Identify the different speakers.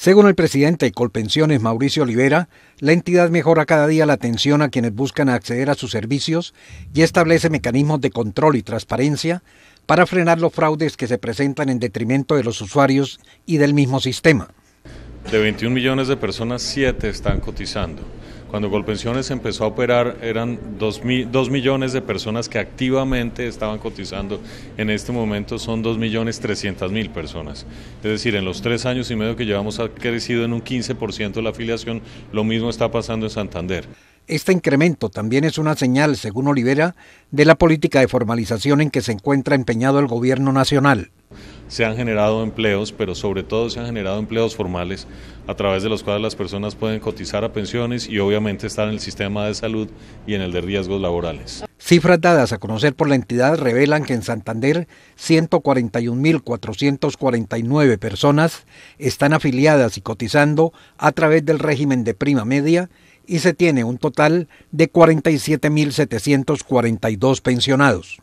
Speaker 1: Según el presidente de Colpensiones, Mauricio Olivera, la entidad mejora cada día la atención a quienes buscan acceder a sus servicios y establece mecanismos de control y transparencia para frenar los fraudes que se presentan en detrimento de los usuarios y del mismo sistema.
Speaker 2: De 21 millones de personas, 7 están cotizando. Cuando Colpensiones empezó a operar eran 2, millones de personas que activamente estaban cotizando. En este momento son dos millones mil personas. Es decir, en los tres años y medio que llevamos ha crecido en un 15% la afiliación. Lo mismo está pasando en Santander.
Speaker 1: Este incremento también es una señal, según Olivera, de la política de formalización en que se encuentra empeñado el gobierno nacional.
Speaker 2: Se han generado empleos, pero sobre todo se han generado empleos formales a través de los cuales las personas pueden cotizar a pensiones y obviamente estar en el sistema de salud y en el de riesgos laborales.
Speaker 1: Cifras dadas a conocer por la entidad revelan que en Santander 141.449 personas están afiliadas y cotizando a través del régimen de prima media y se tiene un total de 47.742 pensionados.